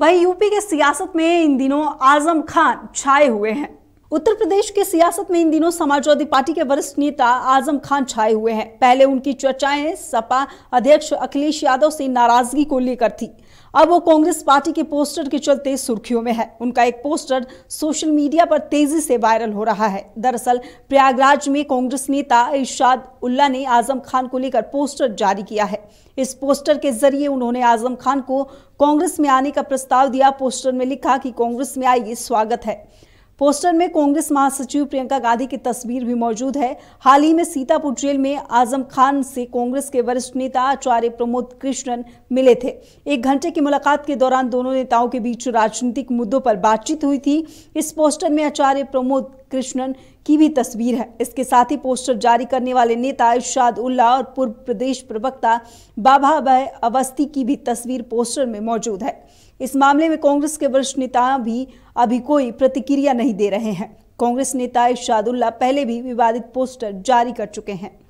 वही यूपी के सियासत में इन दिनों आजम खान छाए हुए हैं उत्तर प्रदेश की सियासत में इन दिनों समाजवादी पार्टी के वरिष्ठ नेता आजम खान छाए हुए हैं पहले उनकी चर्चाएं सपा अध्यक्ष अखिलेश यादव से नाराजगी को लेकर थी अब वो कांग्रेस पार्टी के पोस्टर के चलते सुर्खियों में है उनका एक पोस्टर सोशल मीडिया पर तेजी से वायरल हो रहा है दरअसल प्रयागराज में कांग्रेस नेता इर्शाद उल्ला ने आजम खान को लेकर पोस्टर जारी किया है इस पोस्टर के जरिए उन्होंने आजम खान को कांग्रेस में आने का प्रस्ताव दिया पोस्टर में लिखा कि कांग्रेस में आइए स्वागत है पोस्टर में कांग्रेस महासचिव प्रियंका गांधी की तस्वीर भी मौजूद है हाल ही में सीतापुर जेल में आजम खान से कांग्रेस के वरिष्ठ नेता आचार्य प्रमोद कृष्णन मिले थे एक घंटे की मुलाकात के दौरान दोनों नेताओं के बीच राजनीतिक मुद्दों पर बातचीत हुई थी इस पोस्टर में आचार्य प्रमोद कृष्णन की भी तस्वीर है इसके साथ ही पोस्टर जारी करने वाले नेता इर्शाद उल्ला और पूर्व प्रदेश प्रवक्ता बाबा भय अवस्थी की भी तस्वीर पोस्टर में मौजूद है इस मामले में कांग्रेस के वरिष्ठ नेता भी अभी कोई प्रतिक्रिया नहीं दे रहे हैं कांग्रेस नेता इर्शादुल्ला पहले भी विवादित पोस्टर जारी कर चुके हैं